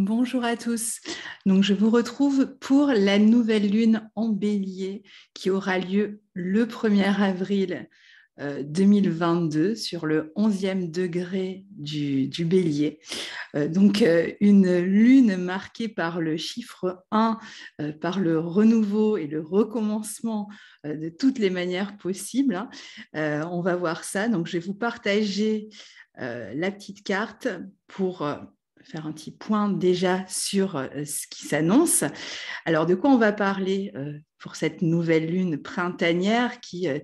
Bonjour à tous. Donc je vous retrouve pour la nouvelle lune en bélier qui aura lieu le 1er avril 2022 euh, sur le 11e degré du, bélier. Euh, donc euh, une lune marquée par le chiffre 1, par le renouveau et le recommencement de toutes les manières possibles. Hein. on va voir ça. Donc je vais vous partager la petite carte pour faire un petit point déjà sur euh, ce qui s'annonce. Alors, de quoi on va parler euh, pour cette nouvelle lune printanière qui euh,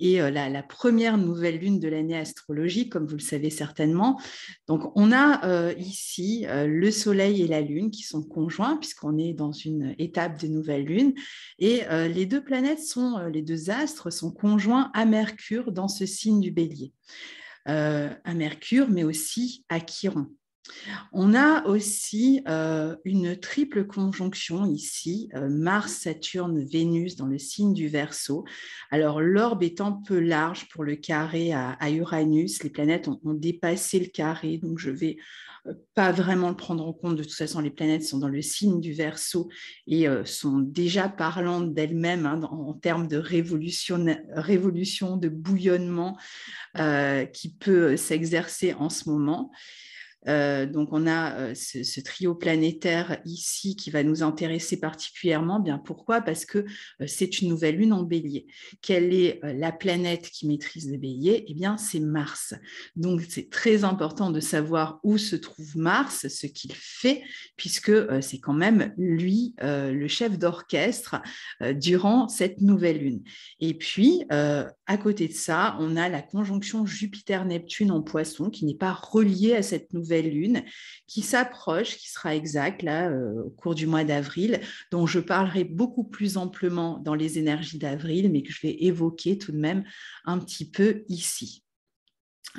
est la, première nouvelle lune de l'année astrologique, comme vous le savez certainement. Donc, on a ici le Soleil et la Lune qui sont conjoints, puisqu'on est dans une étape de nouvelle lune. Et les deux planètes sont, les deux astres sont conjoints à Mercure dans ce signe du bélier. à Mercure, mais aussi à Chiron. On a aussi euh, une triple conjonction ici, euh, Mars, Saturne, Vénus dans le signe du Verseau. Alors l'orbe étant peu large pour le carré à, Uranus, les planètes ont, dépassé le carré, donc je ne vais euh, pas vraiment le prendre en compte. De toute façon, les planètes sont dans le signe du Verseau et sont déjà parlantes d'elles-mêmes hein, en, termes de révolution de bouillonnement qui peut s'exercer en ce moment. Euh, donc on a euh, ce, trio planétaire ici qui va nous intéresser particulièrement. Bien pourquoi Parce que euh, c'est une nouvelle lune en bélier. Quelle est la planète qui maîtrise le bélier Eh bien c'est Mars. Donc c'est très important de savoir où se trouve Mars, ce qu'il fait, puisque c'est quand même lui le chef d'orchestre durant cette nouvelle lune. Et puis, à côté de ça, on a la conjonction Jupiter-Neptune en poisson qui n'est pas reliée à cette nouvelle nouvelle lune qui s'approche, qui sera exacte là euh, au cours du mois d'avril, dont je parlerai beaucoup plus amplement dans les énergies d'avril, mais que je vais évoquer tout de même un petit peu ici.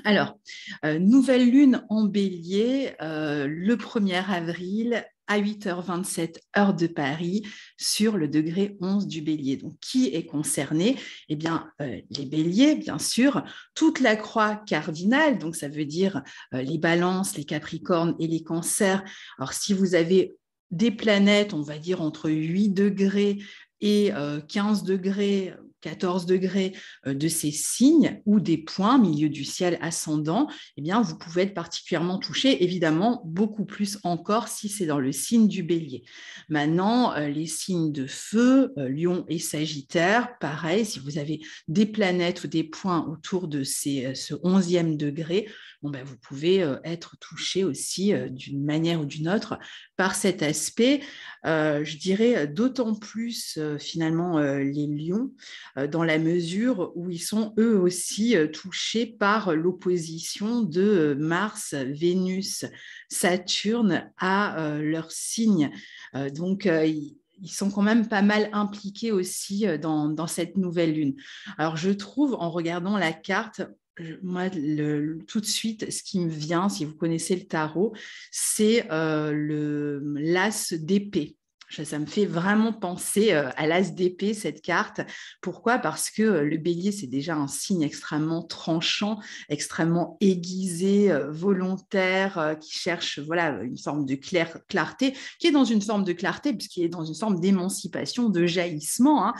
Alors, euh, nouvelle lune en bélier, euh, le 1er avril à 8h27 heure de Paris sur le degré 11 du bélier. Donc, qui est concerné Eh bien, euh, les béliers, bien sûr, toute la croix cardinale, donc ça veut dire les balances, les capricornes et les cancers. Alors, si vous avez des planètes, on va dire entre 8 degrés et 15 degrés 14 degrés euh, de ces signes ou des points milieu du ciel ascendant, eh bien, vous pouvez être particulièrement touché, évidemment, beaucoup plus encore si c'est dans le signe du bélier. Maintenant, euh, les signes de feu, euh, lion et sagittaire, pareil, si vous avez des planètes ou des points autour de ce 11e degré, bon, ben, vous pouvez être touché aussi d'une manière ou d'une autre par cet aspect. je dirais d'autant plus, finalement, les lions euh, dans la mesure où ils sont eux aussi euh, touchés par l'opposition de euh, Mars, Vénus, Saturne à leur signe. donc, ils sont quand même pas mal impliqués aussi dans, cette nouvelle lune. Alors, je trouve, en regardant la carte, moi, tout de suite, ce qui me vient, si vous connaissez le tarot, c'est l'as d'épée ça me fait vraiment penser euh, à l'as d'épée, cette carte. Pourquoi Parce que euh, le bélier, c'est déjà un signe extrêmement tranchant, extrêmement aiguisé, euh, volontaire, qui cherche voilà, une forme de clarté, qui est dans une forme de clarté, puisqu'il est dans une forme d'émancipation, de jaillissement. Hein.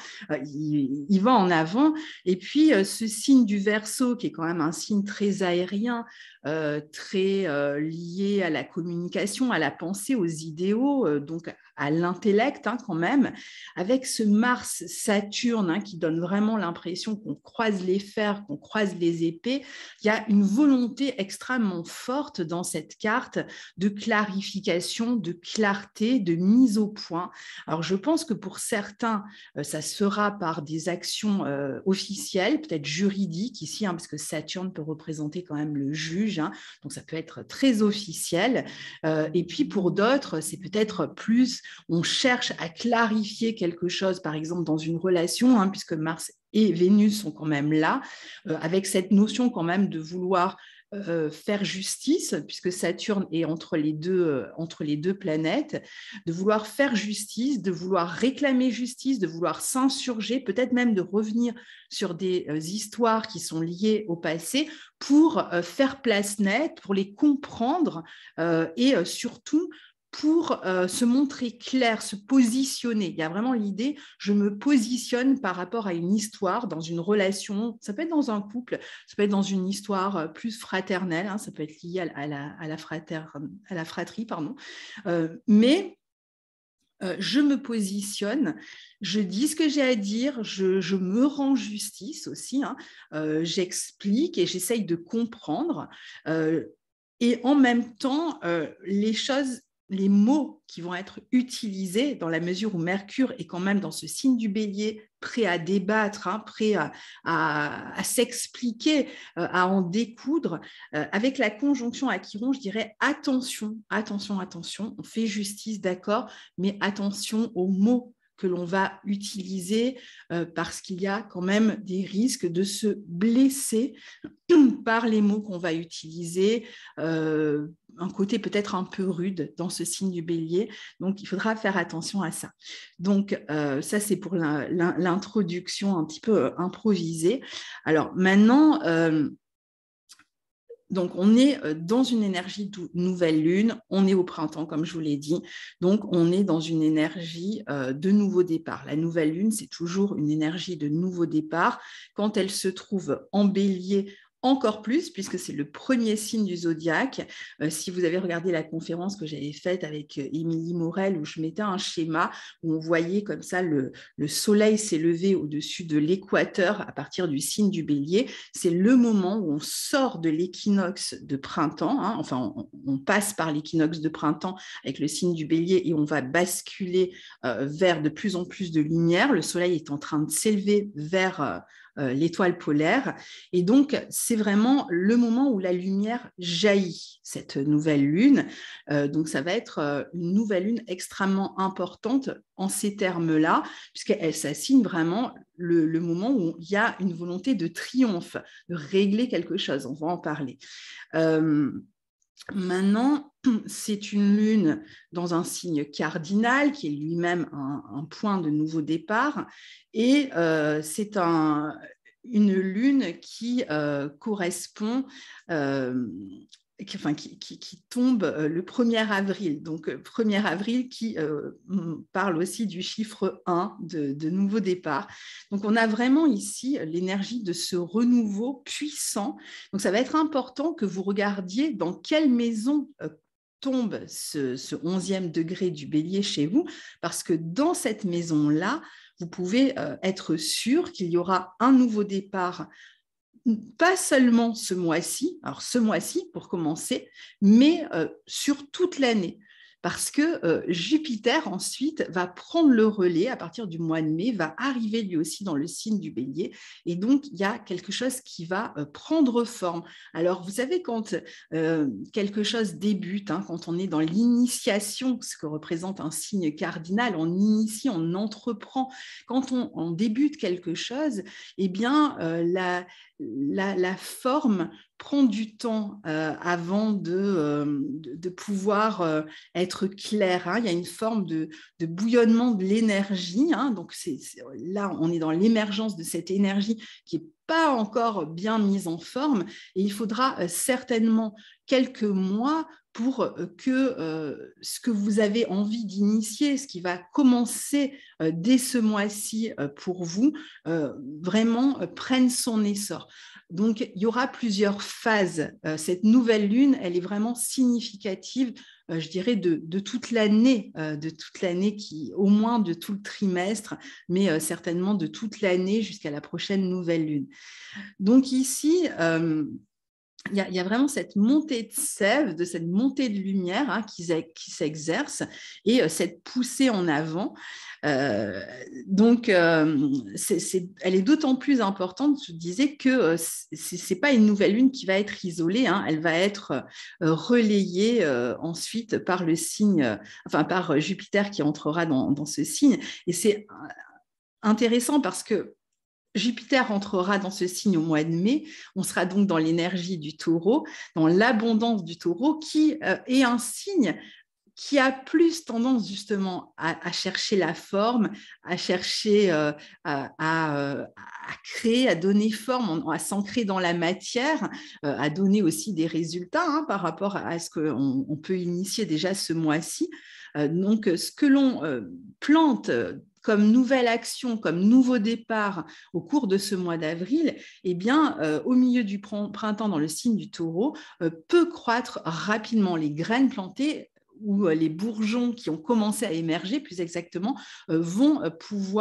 Il, il, va en avant. Et puis, ce signe du verso, qui est quand même un signe très aérien, euh, très euh, lié à la communication, à la pensée, aux idéaux, euh, donc à l'intellect hein, quand même, avec ce Mars-Saturne hein, qui donne vraiment l'impression qu'on croise les fers, qu'on croise les épées, il y a une volonté extrêmement forte dans cette carte de clarification, de clarté, de mise au point. Alors je pense que pour certains, ça sera par des actions officielles, peut-être juridiques ici, hein, parce que Saturne peut représenter quand même le juge Hein. Donc ça peut être très officiel. Euh, et puis pour d'autres, c'est peut-être plus, on cherche à clarifier quelque chose, par exemple dans une relation, hein, puisque Mars et Vénus sont quand même là, euh, avec cette notion quand même de vouloir euh, faire justice, puisque Saturne est euh, entre les, deux, planètes, de vouloir faire justice, de vouloir réclamer justice, de vouloir s'insurger, peut-être même de revenir sur des euh, histoires qui sont liées au passé pour faire place nette, pour les comprendre et surtout pour euh, se montrer clair, se positionner. Il y a vraiment l'idée, je me positionne par rapport à une histoire, dans une relation, ça peut être dans un couple, ça peut être dans une histoire euh, plus fraternelle, hein, ça peut être lié à, la, fratrie, pardon. Euh, mais je me positionne, je dis ce que j'ai à dire, je, me rends justice aussi, hein. j'explique et j'essaye de comprendre. et en même temps, les choses les mots qui vont être utilisés dans la mesure où Mercure est quand même dans ce signe du bélier, prêt à débattre, hein, prêt à, s'expliquer, euh, à en découdre. Euh, avec la conjonction à Chiron, je dirais attention, attention, attention, on fait justice, d'accord, mais attention aux mots que l'on va utiliser euh, parce qu'il y a quand même des risques de se blesser par les mots qu'on va utiliser, euh, un côté peut-être un peu rude dans ce signe du bélier. Donc, il faudra faire attention à ça. Donc, euh, ça, c'est pour l'introduction un petit peu improvisée. Alors, maintenant... Donc, on est euh, dans une énergie de nouvelle lune, on est au printemps, comme je vous l'ai dit. Donc, on est dans une énergie euh, de nouveau départ. La nouvelle lune, c'est toujours une énergie de nouveau départ. Quand elle se trouve en bélier encore plus, puisque c'est le premier signe du zodiaque. Euh, si vous avez regardé la conférence que j'avais faite avec euh, Émilie Morel, où je mettais un schéma où on voyait comme ça le, soleil s'élever au-dessus de l'équateur à partir du signe du bélier, c'est le moment où on sort de l'équinoxe de printemps, hein. enfin on, passe par l'équinoxe de printemps avec le signe du bélier et on va basculer euh, vers de plus en plus de lumière. Le soleil est en train de s'élever vers... Euh, l'étoile polaire. Et donc, c'est vraiment le moment où la lumière jaillit, cette nouvelle lune. Euh, donc, ça va être euh, une nouvelle lune extrêmement importante en ces termes-là, puisqu'elle s'assigne vraiment le, moment où il y a une volonté de triomphe, de régler quelque chose. On va en parler. Maintenant, c'est une lune dans un signe cardinal qui est lui-même un, point de nouveau départ et euh, c'est une lune qui euh, correspond euh, qui, enfin, qui, tombe euh, le 1er avril. Donc, 1er euh, avril qui euh, parle aussi du chiffre 1 de, nouveau départ. Donc, on a vraiment ici l'énergie de ce renouveau puissant. Donc, ça va être important que vous regardiez dans quelle maison tombe ce, ce 11e degré du bélier chez vous, parce que dans cette maison-là, vous pouvez être sûr qu'il y aura un nouveau départ pas seulement ce mois-ci, alors ce mois-ci pour commencer, mais euh, sur toute l'année. Parce que euh, Jupiter ensuite va prendre le relais à partir du mois de mai, va arriver lui aussi dans le signe du bélier. Et donc, il y a quelque chose qui va euh, prendre forme. Alors, vous savez, quand quelque chose débute, hein, quand on est dans l'initiation, ce que représente un signe cardinal, on initie, on entreprend. Quand on, on débute quelque chose, eh bien, la, la, forme prend du temps euh, avant de, euh, pouvoir euh, être claire, hein. Il y a une forme de, bouillonnement de l'énergie. Hein. Donc là, on est dans l'émergence de cette énergie qui n'est pas encore bien mise en forme. Et il faudra certainement quelques mois pour euh, que euh, ce que vous avez envie d'initier, ce qui va commencer euh, dès ce mois-ci pour vous, vraiment prenne son essor. Donc, il y aura plusieurs phases. cette nouvelle lune, elle est vraiment significative, je dirais, de, de toute l'année, de toute l'année qui, au moins de tout le trimestre, mais certainement de toute l'année jusqu'à la prochaine nouvelle lune. Donc ici il y, a, vraiment cette montée de sève, de cette montée de lumière hein, qui, s'exerce et euh, cette poussée en avant. Euh, donc, euh, elle est d'autant plus importante, je disais, que ce n'est pas une nouvelle lune qui va être isolée, hein. elle va être relayée ensuite par le signe, enfin par Jupiter qui entrera dans ce signe. Et c'est intéressant parce que Jupiter entrera dans ce signe au mois de mai. On sera donc dans l'énergie du taureau, dans l'abondance du taureau, qui euh, est un signe qui a plus tendance justement à, chercher la forme, à chercher euh, euh, à, créer, à donner forme, à s'ancrer dans la matière, à donner aussi des résultats hein, par rapport à ce qu'on peut initier déjà ce mois-ci. donc, ce que l'on plante comme nouvelle action, comme nouveau départ au cours de ce mois d'avril, eh bien, euh, au milieu du printemps, dans le signe du taureau, euh, peut croître rapidement. Les graines plantées où euh, les bourgeons qui ont commencé à émerger, plus exactement, euh, vont euh, pouvoir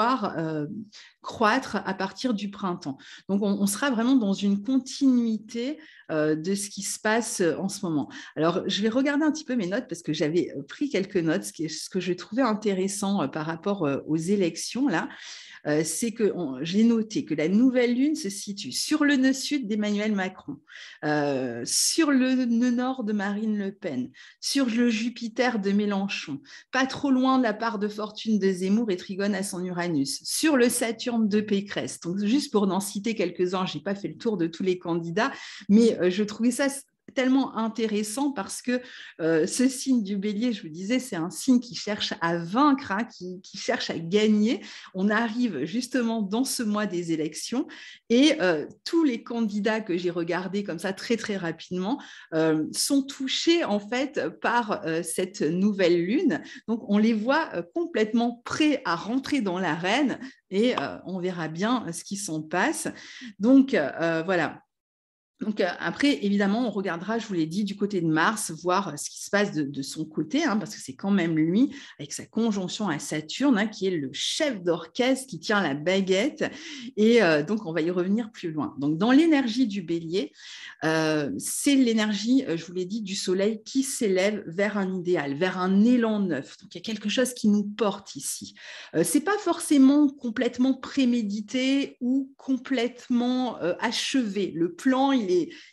croître à partir du printemps. Donc on, sera vraiment dans une continuité de ce qui se passe en ce moment. Alors je vais regarder un petit peu mes notes parce que j'avais pris quelques notes, ce que, je trouvais intéressant par rapport aux élections là. Euh, c'est que j'ai noté que la nouvelle lune se situe sur le nœud sud d'Emmanuel Macron, euh, sur le nœud nord de Marine Le Pen, sur le Jupiter de Mélenchon, pas trop loin de la part de fortune de Zemmour et Trigone à son Uranus, sur le Saturne de Pécresse. Donc juste pour en citer quelques-uns, je n'ai pas fait le tour de tous les candidats, mais euh, je trouvais ça tellement intéressant parce que euh, ce signe du bélier, je vous disais, c'est un signe qui cherche à vaincre, hein, qui, cherche à gagner. On arrive justement dans ce mois des élections et euh, tous les candidats que j'ai regardés comme ça très très rapidement euh, sont touchés en fait par cette nouvelle lune. Donc on les voit complètement prêts à rentrer dans l'arène et on verra bien ce qui s'en passe. Donc voilà, donc euh, après, évidemment, on regardera, je vous l'ai dit, du côté de Mars, voir euh, ce qui se passe de, son côté, hein, parce que c'est quand même lui, avec sa conjonction à Saturne, hein, qui est le chef d'orchestre, qui tient la baguette. Et euh, donc, on va y revenir plus loin. Donc, dans l'énergie du bélier, c'est l'énergie, je vous l'ai dit, du Soleil qui s'élève vers un idéal, vers un élan neuf. Donc, il y a quelque chose qui nous porte ici. c'est pas forcément complètement prémédité ou complètement achevé. Le plan, il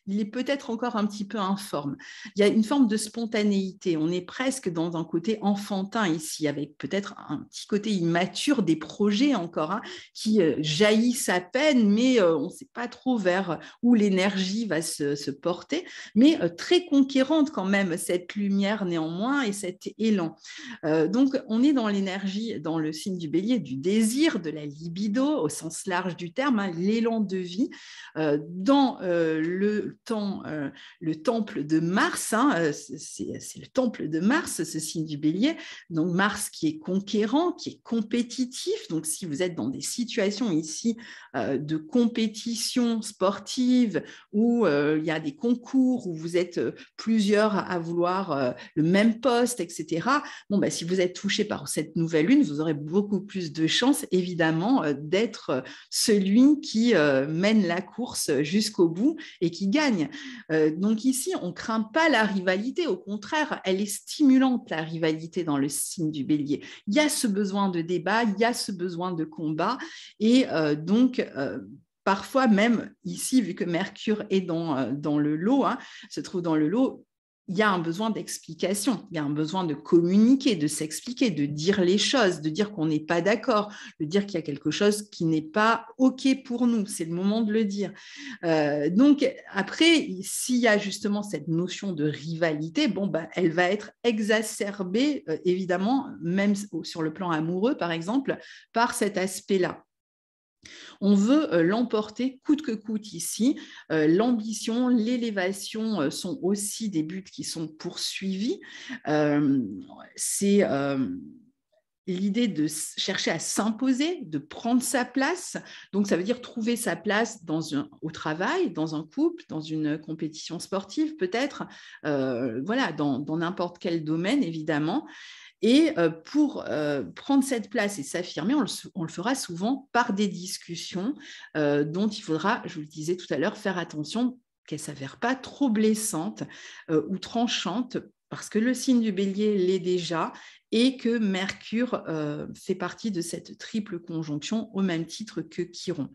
il est, peut-être encore un petit peu informe. Il y a une forme de spontanéité. On est presque dans un côté enfantin ici, avec peut-être un petit côté immature des projets encore, hein, qui euh, jaillissent à peine, mais euh, on ne sait pas trop vers où l'énergie va se, porter. Mais euh, très conquérante quand même, cette lumière néanmoins et cet élan. donc, on est dans l'énergie, dans le signe du bélier, du désir, de la libido au sens large du terme, hein, l'élan de vie. dans euh, le, temple de Mars, hein, euh, c'est le temple de Mars, ce signe du bélier, donc Mars qui est conquérant, qui est compétitif, donc si vous êtes dans des situations ici euh, de compétition sportive où il y a des concours, où vous êtes plusieurs à vouloir le même poste, etc., bon, bah si vous êtes touché par cette nouvelle lune, vous aurez beaucoup plus de chances, évidemment, d'être celui qui mène la course jusqu'au bout et qui gagne, euh, donc ici, on ne craint pas la rivalité, au contraire, elle est stimulante, la rivalité dans le signe du bélier. Il y a ce besoin de débat, il y a ce besoin de combat, et euh, donc... Euh, parfois même ici, vu que Mercure est dans, dans le lot, hein, se trouve dans le lot, il y a un besoin d'explication, il y a un besoin de communiquer, de s'expliquer, de dire les choses, de dire qu'on n'est pas d'accord, de dire qu'il y a quelque chose qui n'est pas OK pour nous. C'est le moment de le dire. Euh, donc, après, s'il y a justement cette notion de rivalité, bon, bah, elle va être exacerbée, euh, évidemment, même sur le plan amoureux, par exemple, par cet aspect-là. On veut euh, l'emporter coûte que coûte ici. Euh, l'ambition, l'élévation euh, sont aussi des buts qui sont poursuivis. C'est l'idée de chercher à s'imposer, de prendre sa place. Donc, ça veut dire trouver sa place au travail, dans un couple, dans une compétition sportive, peut-être, voilà, dans n'importe quel domaine, évidemment. Et euh, pour euh, prendre cette place et s'affirmer, on, le, fera souvent par des discussions euh, dont il faudra, je vous le disais tout à l'heure, faire attention qu'elles ne s'avèrent pas trop blessantes ou tranchantes parce que le signe du bélier l'est déjà et que Mercure euh, fait partie de cette triple conjonction au même titre que Chiron.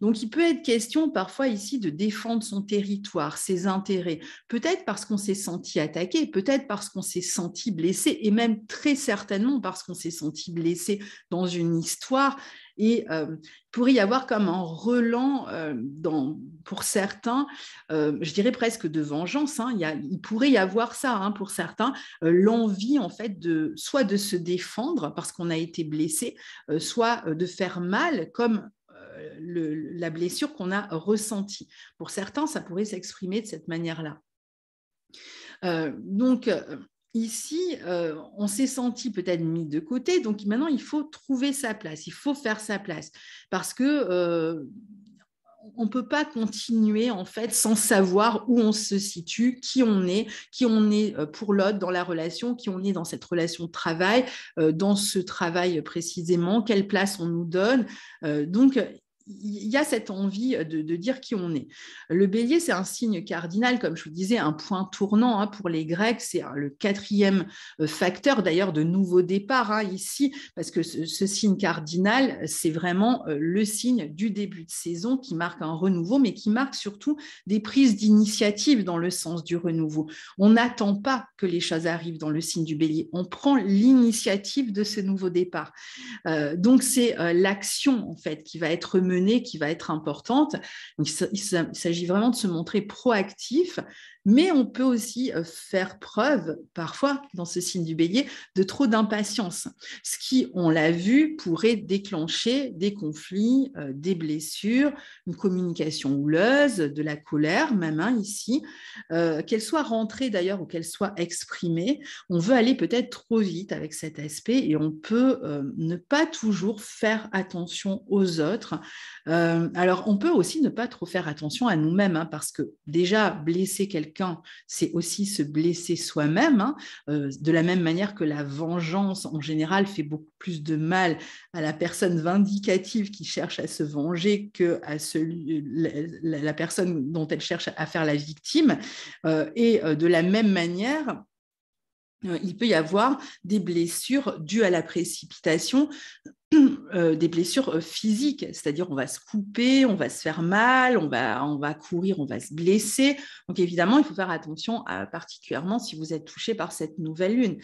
Donc il peut être question parfois ici de défendre son territoire, ses intérêts, peut-être parce qu'on s'est senti attaqué, peut-être parce qu'on s'est senti blessé, et même très certainement parce qu'on s'est senti blessé dans une histoire et euh, pourrait y avoir comme un relent euh, dans, pour certains, euh, je dirais presque de vengeance. Hein, il, pourrait y avoir ça hein, pour certains, euh, l'envie en fait de soit de se défendre parce qu'on a été blessé, soit de faire mal comme la blessure qu'on a ressentie. Pour certains, ça pourrait s'exprimer de cette manière-là. donc, ici, euh, on s'est senti peut-être mis de côté, donc maintenant, il faut trouver sa place, il faut faire sa place, parce que euh, on ne peut pas continuer en fait sans savoir où on se situe, qui on est, qui on est euh, pour l'autre dans la relation, qui on est dans cette relation de travail, dans ce travail précisément, quelle place on nous donne. Donc, il y a cette envie euh, de, dire qui on est. Le bélier, c'est un signe cardinal, comme je vous disais, un point tournant hein, pour les Grecs. C'est euh, le quatrième euh, facteur d'ailleurs de nouveau départ hein, ici, parce que ce, signe cardinal, c'est vraiment le signe du début de saison qui marque un renouveau, mais qui marque surtout des prises d'initiative dans le sens du renouveau. On n'attend pas que les choses arrivent dans le signe du bélier. On prend l'initiative de ce nouveau départ. donc c'est l'action en fait qui va être menée qui va être importante. il s'agit vraiment de se montrer proactif mais on peut aussi euh, faire preuve, parfois, dans ce signe du bélier, de trop d'impatience, ce qui, on l'a vu, pourrait déclencher des conflits, euh, des blessures, une communication houleuse, de la colère, même hein, ici, euh, qu'elle soit rentrée d'ailleurs ou qu'elle soit exprimée. On veut aller peut-être trop vite avec cet aspect et on peut ne pas toujours faire attention aux autres. alors, on peut aussi ne pas trop faire attention à nous-mêmes, hein, parce que déjà, blesser quelqu'un, c'est aussi se blesser soi-même, hein. euh, de la même manière que la vengeance en général fait beaucoup plus de mal à la personne vindicative qui cherche à se venger que à celui, la, personne dont elle cherche à faire la victime. Euh, et euh, de la même manière, il peut y avoir des blessures dues à la précipitation euh, des blessures euh, physiques, c'est-à-dire on va se couper, on va se faire mal, on va, on va courir, on va se blesser. Donc évidemment, il faut faire attention, particulièrement si vous êtes touché par cette nouvelle lune.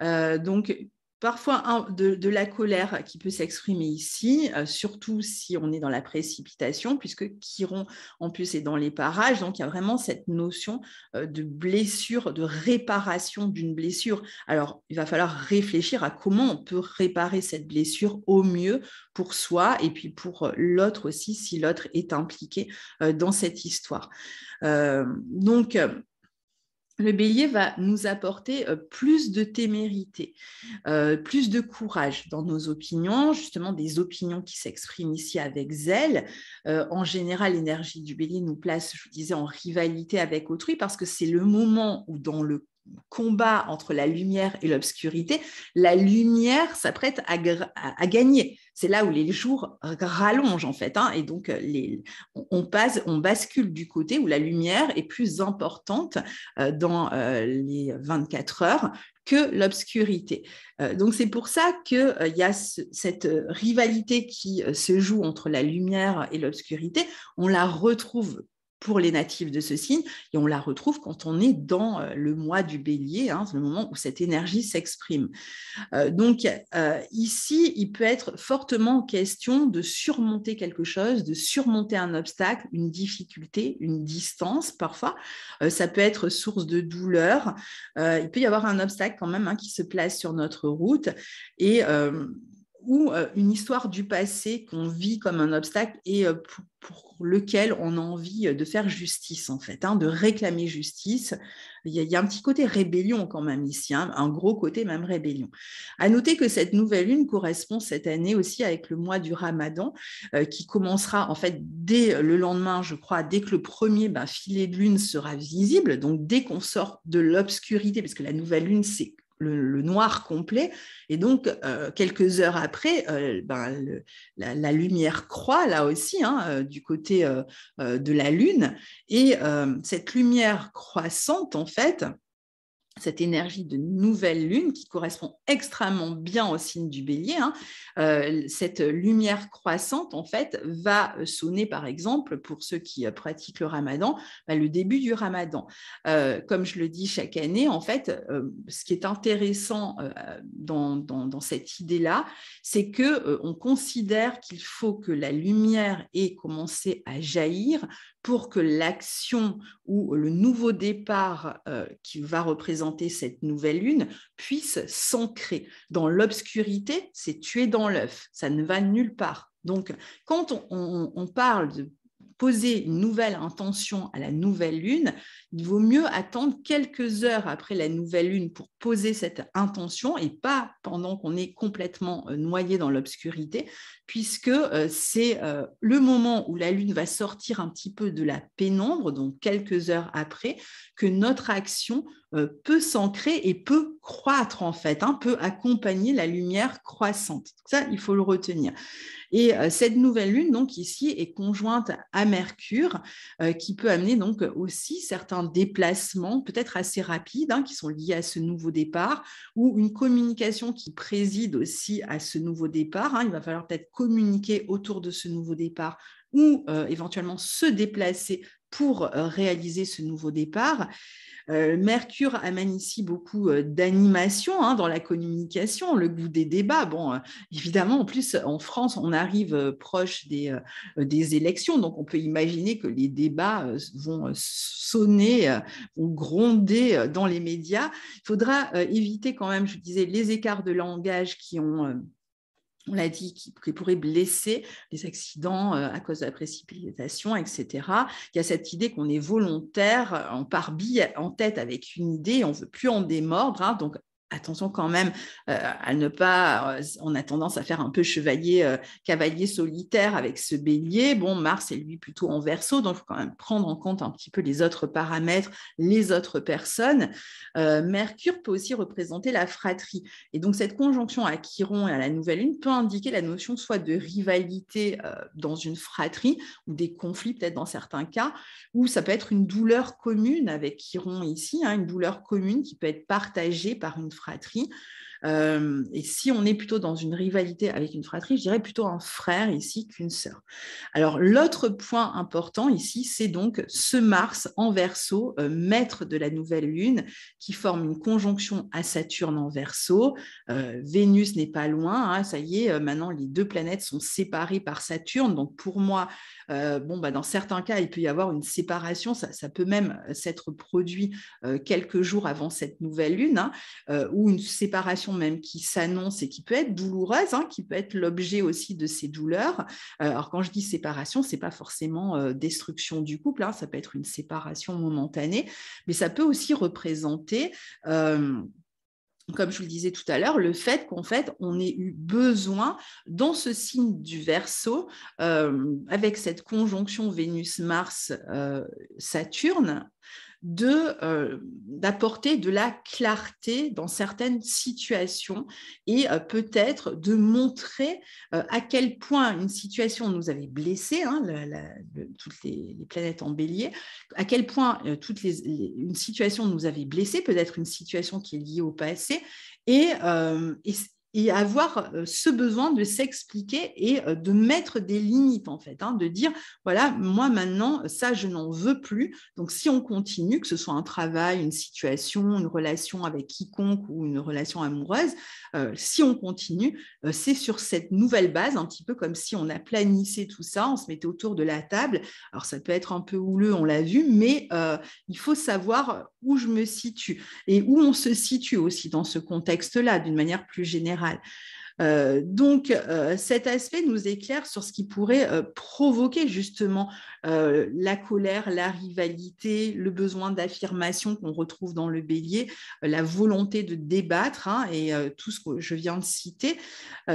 Euh, donc parfois de, la colère qui peut s'exprimer ici, euh, surtout si on est dans la précipitation, puisque Chiron, en plus, est dans les parages. Donc, il y a vraiment cette notion euh, de blessure, de réparation d'une blessure. Alors, il va falloir réfléchir à comment on peut réparer cette blessure au mieux pour soi et puis pour euh, l'autre aussi, si l'autre est impliqué dans cette histoire. donc, le bélier va nous apporter euh, plus de témérité, euh, plus de courage dans nos opinions, justement des opinions qui s'expriment ici avec zèle. Euh, en général, l'énergie du bélier nous place, je vous disais, en rivalité avec autrui parce que c'est le moment où dans le combat entre la lumière et l'obscurité, la lumière s'apprête à, gagner. C'est là où les jours rallongent en fait, hein, et donc euh, les, on, passe, on bascule du côté où la lumière est plus importante euh, dans euh, les 24 heures que l'obscurité. donc c'est pour ça qu'il il y a cette rivalité qui se joue entre la lumière et l'obscurité. On la retrouve pour les natifs de ce signe, et on la retrouve quand on est dans euh, le mois du bélier, hein, le moment où cette énergie s'exprime. Euh, donc euh, ici, il peut être fortement question de surmonter quelque chose, de surmonter un obstacle, une difficulté, une distance parfois. ça peut être source de douleur. il peut y avoir un obstacle quand même hein, qui se place sur notre route. Et ou euh, une histoire du passé qu'on vit comme un obstacle et euh, pour, lequel on a envie euh, de faire justice, en fait, hein, de réclamer justice. Il y, a, un petit côté rébellion quand même ici, hein, un gros côté même rébellion. À noter que cette nouvelle lune correspond cette année aussi avec le mois du ramadan, qui commencera en fait dès le lendemain, je crois, dès que le premier ben, filet de lune sera visible, donc dès qu'on sort de l'obscurité, parce que la nouvelle lune, c'est le, noir complet. Et donc, euh, quelques heures après, euh, ben, la, lumière croît là aussi, hein, euh, du côté de la Lune. Et cette lumière croissante, en fait, cette énergie de nouvelle lune qui correspond extrêmement bien au signe du bélier, hein, euh, cette lumière croissante, en fait, va sonner, par exemple, pour ceux qui euh, pratiquent le ramadan, bah, le début du ramadan. Euh, comme je le dis chaque année, en fait, ce qui est intéressant dans, dans, cette idée-là, c'est que on considère qu'il faut que la lumière ait commencé à jaillir pour que l'action ou le nouveau départ euh, qui va représenter cette nouvelle lune puisse s'ancrer. Dans l'obscurité, c'est tuer dans l'œuf, ça ne va nulle part. Donc, quand on parle de poser une nouvelle intention à la nouvelle lune, il vaut mieux attendre quelques heures après la nouvelle lune pour poser cette intention et pas pendant qu'on est complètement euh, noyé dans l'obscurité, puisque euh, c'est euh, le moment où la lune va sortir un petit peu de la pénombre, donc quelques heures après, que notre action euh, peut s'ancrer et peut croître en fait, hein, peut accompagner la lumière croissante. Ça, il faut le retenir. Et euh, cette nouvelle lune, donc ici, est conjointe à Mercure, euh, qui peut amener donc aussi certains déplacements, peut-être assez rapides, hein, qui sont liés à ce nouveau départ, ou une communication qui préside aussi à ce nouveau départ. Hein. Il va falloir peut-être communiquer autour de ce nouveau départ ou euh, éventuellement se déplacer pour euh, réaliser ce nouveau départ. Euh, Mercure amène ici beaucoup d'animation hein, dans la communication, le goût des débats. Bon, évidemment, en plus, en France, on arrive proche des, des, élections, donc on peut imaginer que les débats vont sonner, vont gronder dans les médias. Il faudra éviter quand même, je disais, les écarts de langage qui ont on l'a dit, qu'il pourrait blesser, les accidents euh, à cause de la précipitation, etc. Il y a cette idée qu'on est volontaire, on part bille en tête avec une idée, on ne veut plus en démordre, hein. donc attention quand même euh, à ne pas, euh, on a tendance à faire un peu chevalier, euh, cavalier solitaire avec ce bélier. Bon, Mars est lui plutôt en verso, donc il faut quand même prendre en compte un petit peu les autres paramètres, les autres personnes. Mercure peut aussi représenter la fratrie. Et donc cette conjonction à Chiron et à la Nouvelle Lune peut indiquer la notion soit de rivalité dans une fratrie ou des conflits peut-être dans certains cas, ou ça peut être une douleur commune avec Chiron ici, hein, une douleur commune qui peut être partagée par une fratrie fratrie. Euh, et si on est plutôt dans une rivalité avec une fratrie, je dirais plutôt un frère ici qu'une sœur. Alors l'autre point important ici, c'est donc ce Mars en verso, euh, maître de la nouvelle lune, qui forme une conjonction à Saturne en verso. Euh, Vénus n'est pas loin, hein, ça y est, maintenant les deux planètes sont séparées par Saturne. Donc pour moi, bon, bah, dans certains cas, il peut y avoir une séparation, ça, peut même s'être produit quelques jours avant cette nouvelle lune, hein, ou une séparation même qui s'annonce et qui peut être douloureuse, hein, qui peut être l'objet aussi de ces douleurs. Euh, alors quand je dis séparation, c'est pas forcément euh, destruction du couple, hein, ça peut être une séparation momentanée, mais ça peut aussi représenter euh, comme je vous le disais tout à l'heure, le fait qu'en fait, on ait eu besoin, dans ce signe du verso, avec cette conjonction Vénus-Mars-Saturne, euh, d'apporter de, la clarté dans certaines situations et euh, peut-être de montrer euh, à quel point une situation nous avait blessé hein, toutes les, planètes en bélier, à quel point toutes une situation nous avait blessé peut-être une situation qui est liée au passé, et, et avoir euh, ce besoin de s'expliquer et euh, de mettre des limites en fait, hein, de dire voilà moi maintenant ça je n'en veux plus. Donc si on continue, que ce soit un travail, une situation, une relation avec quiconque ou une relation amoureuse, euh, si on continue, c'est sur cette nouvelle base, un petit peu comme si on a aplanissait tout ça, on se mettait autour de la table. Alors ça peut être un peu houleux, on l'a vu, mais il faut savoir où je me situe et où on se situe aussi dans ce contexte-là d'une manière plus générale. halt. Euh, donc, euh, cet aspect nous éclaire sur ce qui pourrait euh, provoquer justement la colère, la rivalité, le besoin d'affirmation qu'on retrouve dans le bélier, la volonté de débattre hein, et tout ce que je viens de citer.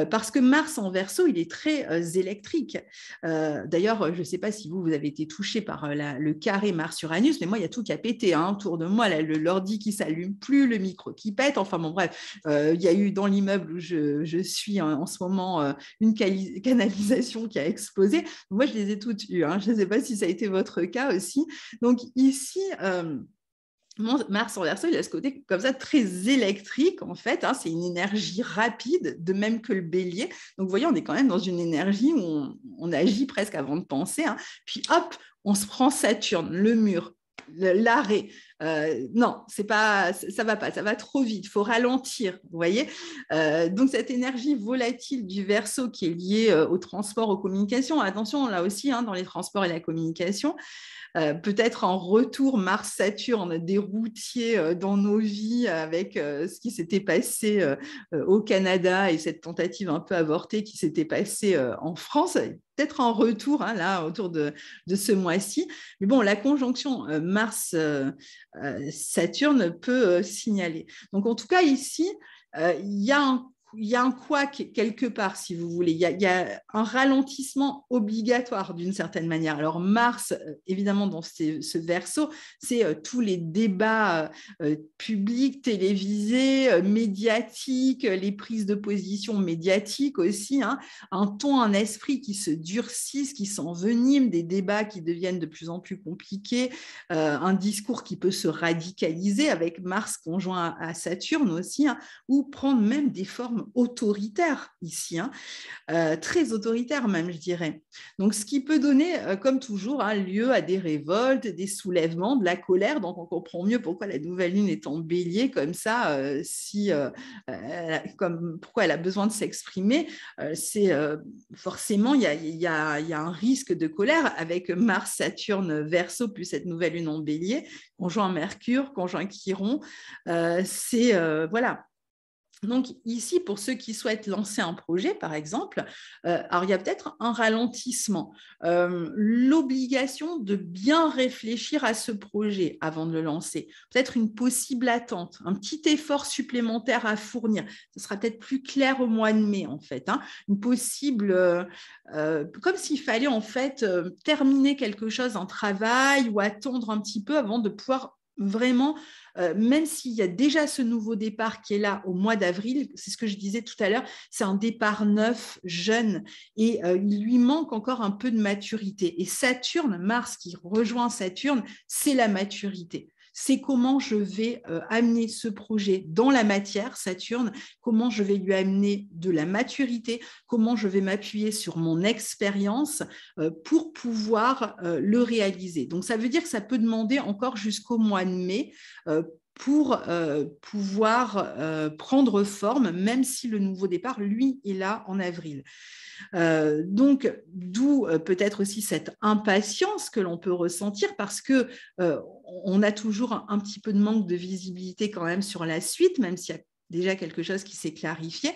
parce que Mars en verso, il est très électrique. D'ailleurs, je ne sais pas si vous, vous avez été touché par le carré Mars-Uranus, mais moi, il y a tout qui a pété hein, autour de moi, le l'ordi qui s'allume plus, le micro qui pète, enfin bon bref, il y a eu dans l'immeuble où je, je suis en, ce moment euh, une canalisation qui a explosé. Moi, je les ai toutes eues. Hein. Je ne sais pas si ça a été votre cas aussi. Donc ici... Euh, Mars en verso, il a ce côté comme ça très électrique en fait. Hein. c'est une énergie rapide, de même que le bélier. Donc vous voyez, on est quand même dans une énergie où on, agit presque avant de penser. Hein. Puis hop, on se prend Saturne, le mur, l'arrêt, euh, non, c'est pas, ça va pas, ça va trop vite. Faut ralentir, vous voyez. Euh, donc cette énergie volatile du verso qui est liée euh, au transport, aux communications. Attention, là aussi, hein, dans les transports et la communication. peut-être en retour Mars-Saturne, des routiers dans nos vies avec ce qui s'était passé au Canada et cette tentative un peu avortée qui s'était passée en France peut-être en retour hein, là autour de, ce mois-ci. Mais bon, la conjonction euh, Mars-Saturne euh, euh, peut signaler. Donc en tout cas ici, il y a un il y a un quelque part, si vous voulez. Il y a, un ralentissement obligatoire d'une certaine manière. Alors Mars, euh, évidemment, dans ce verso, c'est euh, tous les débats euh, publics, télévisés, médiatiques, les prises de position médiatiques aussi, hein. un ton, un esprit qui se durcissent, qui s'enveniment, des débats qui deviennent de plus en plus compliqués, un discours qui peut se radicaliser avec Mars conjoint à, Saturne aussi, hein, ou prendre même des formes autoritaire ici, hein. euh, très autoritaire même, je dirais. Donc, ce qui peut donner, euh, comme toujours, un hein, lieu à des révoltes, des soulèvements, de la colère. Donc, on comprend mieux pourquoi la nouvelle lune est en bélier comme ça, euh, si, comme, pourquoi elle a besoin de s'exprimer. C'est forcément, il y a, y, a, y a, un risque de colère avec Mars, Saturne, Verseau, plus cette nouvelle lune en bélier, conjoint Mercure, conjoint Chiron. C'est voilà, donc ici, pour ceux qui souhaitent lancer un projet, par exemple, euh, alors il y a peut-être un ralentissement, euh, l'obligation de bien réfléchir à ce projet avant de le lancer, peut-être une possible attente, un petit effort supplémentaire à fournir. Ce sera peut-être plus clair au mois de mai, en fait. Hein. une possible, euh, comme s'il fallait en fait terminer quelque chose, en travail ou attendre un petit peu avant de pouvoir vraiment, euh, même s'il y a déjà ce nouveau départ qui est là au mois d'avril, c'est ce que je disais tout à l'heure, c'est un départ neuf, jeune, et euh, il lui manque encore un peu de maturité. Et Saturne, Mars qui rejoint Saturne, c'est la maturité c'est comment je vais euh, amener ce projet dans la matière, Saturne, comment je vais lui amener de la maturité, comment je vais m'appuyer sur mon expérience euh, pour pouvoir euh, le réaliser. Donc ça veut dire que ça peut demander encore jusqu'au mois de mai pour euh, pouvoir euh, prendre forme, même si le nouveau départ, lui, est là en avril. Euh, donc, d'où peut-être aussi cette impatience que l'on peut ressentir parce que on a toujours un, petit peu de manque de visibilité quand même sur la suite, même s'il y a déjà quelque chose qui s'est clarifié.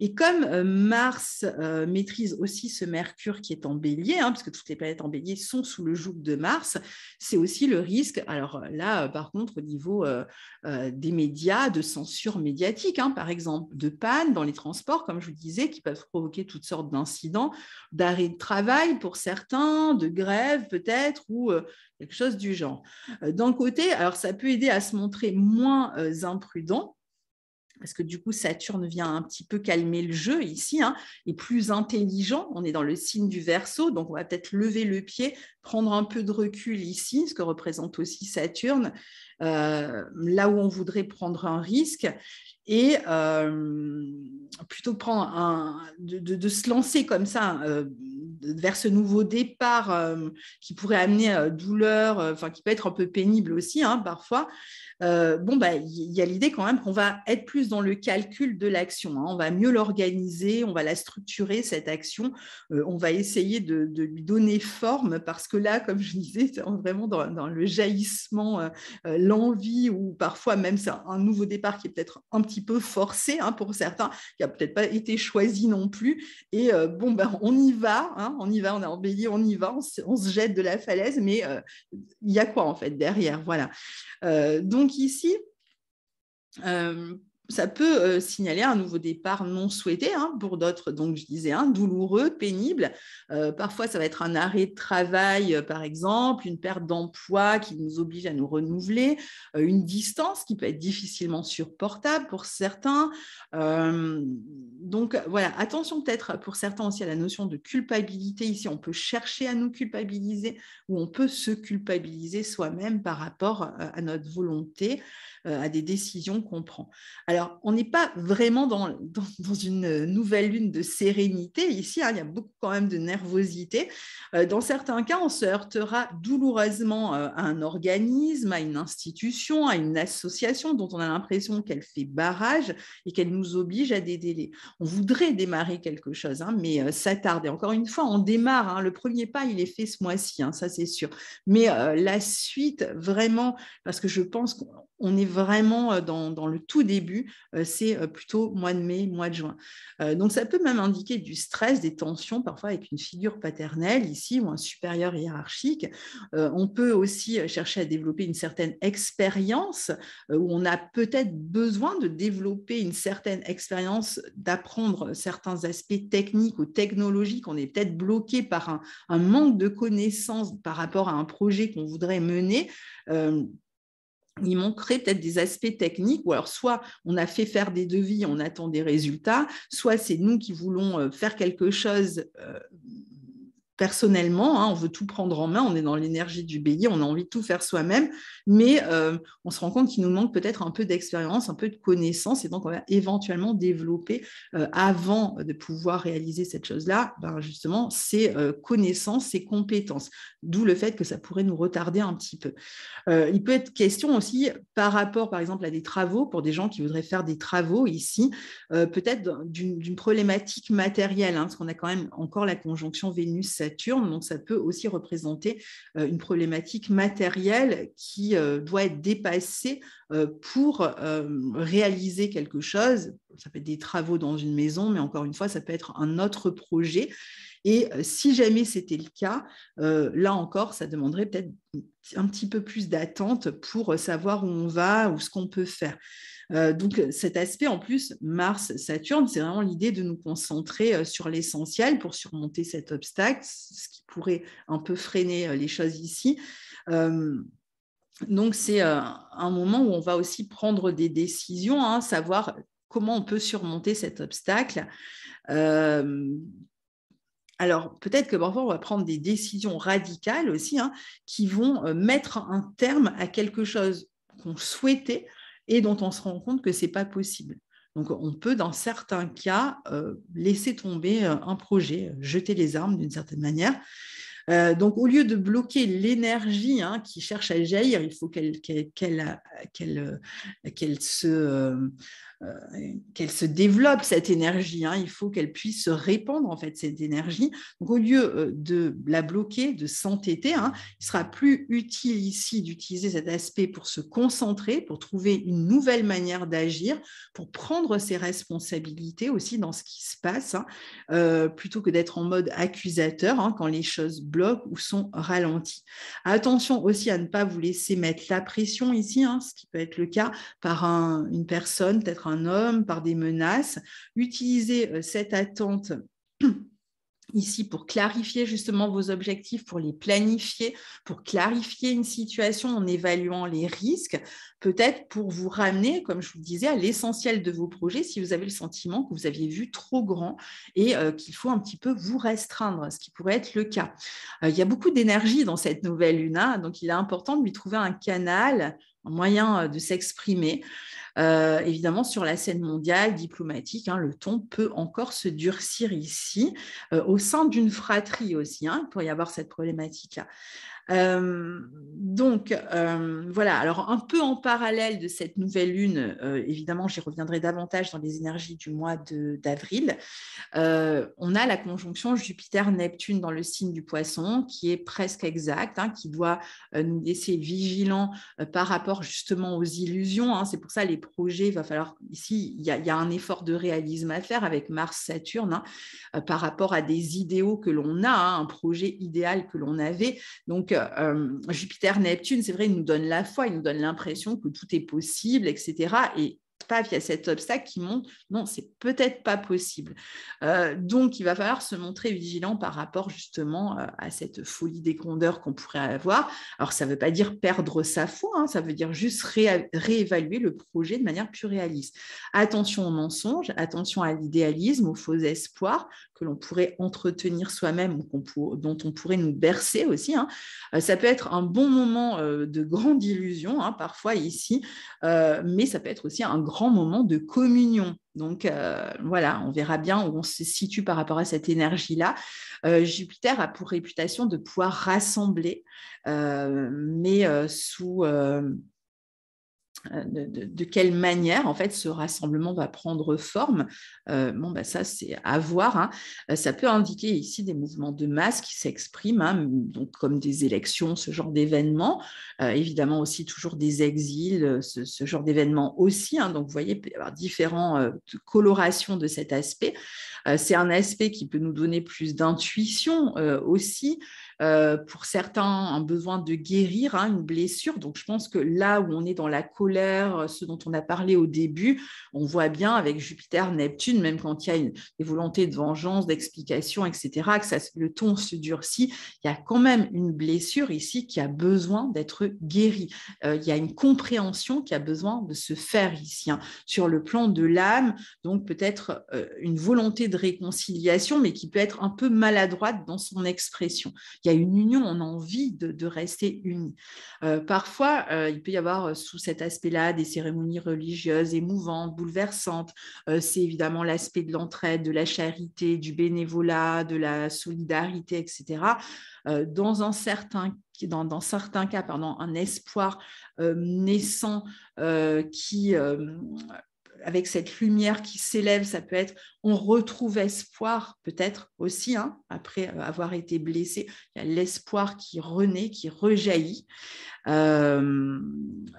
Et comme euh, Mars euh, maîtrise aussi ce Mercure qui est en bélier, hein, puisque toutes les planètes en bélier sont sous le joug de Mars, c'est aussi le risque, alors euh, là, par contre, au niveau des médias, de censure médiatique, hein, par exemple, de panne dans les transports, comme je vous disais, qui peuvent provoquer toutes sortes d'incidents, d'arrêt de travail pour certains, de grève peut-être, ou quelque chose du genre. D'un côté, alors ça peut aider à se montrer moins imprudent, parce que du coup, Saturne vient un petit peu calmer le jeu ici, hein, est plus intelligent, on est dans le signe du verso, donc on va peut-être lever le pied, prendre un peu de recul ici, ce que représente aussi Saturne, euh, là où on voudrait prendre un risque. Et euh, plutôt de prendre un, de, se lancer comme ça euh, vers ce nouveau départ euh, qui pourrait amener douleur, enfin qui peut être un peu pénible aussi hein, parfois. bon, bah il y a l'idée quand même qu'on va être plus dans le calcul de l'action. Hein. on va mieux l'organiser, on va la structurer cette action. on va essayer de, lui donner forme parce que là, comme je disais, vraiment dans, dans, le jaillissement, l'envie ou parfois même c'est un nouveau départ qui est peut-être un petit peu forcé hein, pour certains, qui n'a peut-être pas été choisi non plus. Et euh, bon, ben, on y va, hein, on y va, on est embelli, on y va, on se, jette de la falaise, mais euh, il y a quoi en fait derrière Voilà. Euh, donc ici, ça peut euh, signaler un nouveau départ non souhaité hein, pour d'autres, donc je disais, hein, douloureux, pénible. Euh, parfois, ça va être un arrêt de travail, euh, par exemple, une perte d'emploi qui nous oblige à nous renouveler, une distance qui peut être difficilement supportable pour certains. donc voilà, attention peut-être pour certains aussi à la notion de culpabilité. Ici, on peut chercher à nous culpabiliser ou on peut se culpabiliser soi-même par rapport à notre volonté. Euh, à des décisions qu'on prend. Alors, on n'est pas vraiment dans, dans, une nouvelle lune de sérénité ici, hein, il y a beaucoup quand même de nervosité. Euh, dans certains cas, on se heurtera douloureusement euh, à un organisme, à une institution, à une association dont on a l'impression qu'elle fait barrage et qu'elle nous oblige à des délais. On voudrait démarrer quelque chose, hein, mais ça tarde. Et encore une fois, on démarre. Hein. le premier pas, il est fait ce mois-ci, hein, ça c'est sûr. Mais la suite, vraiment, parce que je pense qu'on on est vraiment euh, dans, le tout début, euh, c'est euh, plutôt mois de mai, mois de juin. Donc ça peut même indiquer du stress, des tensions, parfois avec une figure paternelle ici ou un supérieur hiérarchique. On peut aussi chercher à développer une certaine expérience où on a peut-être besoin de développer une certaine expérience, d'apprendre certains aspects techniques ou technologiques. On est peut-être bloqué par un, un, manque de connaissances par rapport à un projet qu'on voudrait mener il manquerait peut-être des aspects techniques, ou alors soit on a fait faire des devis, on attend des résultats, soit c'est nous qui voulons euh, faire quelque chose euh, personnellement, hein, on veut tout prendre en main, on est dans l'énergie du bélier, on a envie de tout faire soi-même, mais euh, on se rend compte qu'il nous manque peut-être un peu d'expérience, un peu de connaissances et donc on va éventuellement développer euh, avant de pouvoir réaliser cette chose-là, ben, justement, ces euh, connaissances, ces compétences, d'où le fait que ça pourrait nous retarder un petit peu. il peut être question aussi par rapport, par exemple, à des travaux, pour des gens qui voudraient faire des travaux ici, peut-être d'une problématique matérielle, hein, parce qu'on a quand même encore la conjonction Vénus donc, ça peut aussi représenter euh, une problématique matérielle qui euh, doit être dépassée euh, pour réaliser quelque chose. Ça peut être des travaux dans une maison, mais encore une fois, ça peut être un autre projet. Et si jamais c'était le cas, là encore, ça demanderait peut-être un petit peu plus d'attente pour savoir où on va ou ce qu'on peut faire. Euh, donc euh, cet aspect en plus, Mars, Saturne, c'est vraiment l'idée de nous concentrer euh, sur l'essentiel pour surmonter cet obstacle, ce qui pourrait un peu freiner les choses ici. donc c'est un moment où on va aussi prendre des décisions, hein, savoir comment on peut surmonter cet obstacle. alors peut-être que parfois on va prendre des décisions radicales aussi hein, qui vont mettre un terme à quelque chose qu'on souhaitait et dont on se rend compte que ce n'est pas possible. Donc on peut, dans certains cas, euh, laisser tomber euh, un projet, euh, jeter les armes d'une certaine manière. donc au lieu de bloquer l'énergie hein, qui cherche à jaillir, il faut qu'elle se, euh, qu'elle se développe cette énergie. Hein. Il faut qu'elle puisse se répandre en fait cette énergie. au lieu euh, de la bloquer, de s'entêter, hein, il sera plus utile ici d'utiliser cet aspect pour se concentrer, pour trouver une nouvelle manière d'agir, pour prendre ses responsabilités aussi dans ce qui se passe, hein, euh, plutôt que d'être en mode accusateur quand les choses bloquent ou sont ralenties. Attention aussi à ne pas vous laisser mettre la pression ici, ce qui peut être le cas par une personne, peut-être un homme, par des menaces. Utilisez euh, cette attente ici pour clarifier justement vos objectifs, pour les planifier, pour clarifier une situation en évaluant les risques, peut-être pour vous ramener, comme je vous le disais, à l'essentiel de vos projets si vous avez le sentiment que vous aviez vu trop grand et euh, qu'il faut un petit peu vous restreindre, ce qui pourrait être le cas. Euh, il y a beaucoup d'énergie dans cette nouvelle Luna, hein, donc il est important de lui trouver un canal un moyen de s'exprimer. Euh, évidemment, sur la scène mondiale, diplomatique, hein, le ton peut encore se durcir ici, euh, au sein d'une fratrie aussi, hein, il y avoir cette problématique-là. Euh, donc euh, voilà, alors un peu en parallèle de cette nouvelle lune, euh, évidemment j'y reviendrai davantage dans les énergies du mois d'avril, on a la conjonction Jupiter-Neptune dans le signe du poisson qui est presque exacte, hein, qui doit nous laisser vigilants par rapport justement aux illusions. Hein. C'est pour ça les projets, il va falloir, ici il y, a un effort de réalisme à faire avec Mars-Saturne hein, par rapport à des idéaux que l'on a, un projet idéal que l'on avait. Donc euh, Jupiter, Neptune, c'est vrai, il nous donne la foi, il nous donne l'impression que tout est possible, etc. Et il y a cet obstacle qui monte. Non, c'est peut-être pas possible. Euh, donc, il va falloir se montrer vigilant par rapport justement euh, à cette folie des grandeurs qu'on pourrait avoir. Alors, ça ne veut pas dire perdre sa foi, hein, ça veut dire juste réévaluer le projet de manière plus réaliste. Attention aux mensonges, attention à l'idéalisme, aux faux espoirs que l'on pourrait entretenir soi-même ou dont on pourrait nous bercer aussi. Hein. Euh, ça peut être un bon moment de grande illusion, hein, parfois ici, mais ça peut être aussi un grand moment de communion. Donc euh, voilà, on verra bien où on se situe par rapport à cette énergie-là. Euh, Jupiter a pour réputation de pouvoir rassembler, euh, mais sous euh, de, quelle manière en fait ce rassemblement va prendre forme. Euh, bon, bah, ça c'est à voir. Hein. Euh, ça peut indiquer ici des mouvements de masse qui s'expriment, hein, donc comme des élections, ce genre d'événements. évidemment aussi toujours des exils, ce, genre d'événements aussi. Hein. Donc vous voyez, il peut y avoir différentes colorations de cet aspect. Euh, c'est un aspect qui peut nous donner plus d'intuition euh, aussi. Euh, pour certains, un besoin de guérir hein, une blessure. Donc, je pense que là où on est dans la colère, ce dont on a parlé au début, on voit bien avec Jupiter, Neptune, même quand il y a des volontés de vengeance, d'explication, etc., que ça, le ton se durcit, il y a quand même une blessure ici qui a besoin d'être guérie. il y a une compréhension qui a besoin de se faire ici. Hein, sur le plan de l'âme, donc peut-être une volonté de réconciliation, mais qui peut être un peu maladroite dans son expression. Il y a une union, on a envie de, rester unis. Euh, parfois, euh, il peut y avoir euh, sous cet aspect-là des cérémonies religieuses émouvantes, bouleversantes. c'est évidemment l'aspect de l'entraide, de la charité, du bénévolat, de la solidarité, etc. dans un certain dans, dans, certains cas, pardon, un espoir naissant qui, avec cette lumière qui s'élève, ça peut être on retrouve espoir, peut-être aussi, hein, après euh, avoir été blessé, il y a l'espoir qui renaît, qui rejaillit. Euh,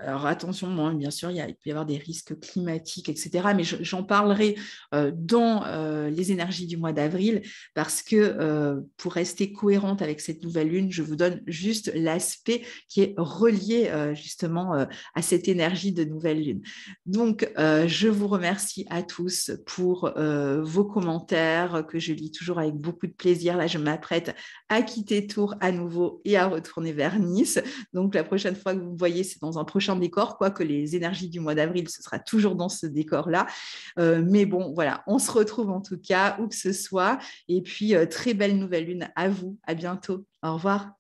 alors attention, hein, bien sûr, il, peut y avoir des risques climatiques, etc. Mais j'en parlerai euh, dans euh, les énergies du mois d'avril parce que pour rester cohérente avec cette nouvelle lune, je vous donne juste l'aspect qui est relié justement à cette énergie de nouvelle lune. Donc, je vous remercie à tous pour vos commentaires que je lis toujours avec beaucoup de plaisir. Là, je m'apprête à quitter Tours à nouveau et à retourner vers Nice. Donc, la prochaine prochaine fois que vous voyez, c'est dans un prochain décor, quoique les énergies du mois d'avril, ce sera toujours dans ce décor-là. Euh, mais bon, voilà, on se retrouve en tout cas, où que ce soit. Et puis, euh, très belle nouvelle lune à vous. À bientôt. Au revoir.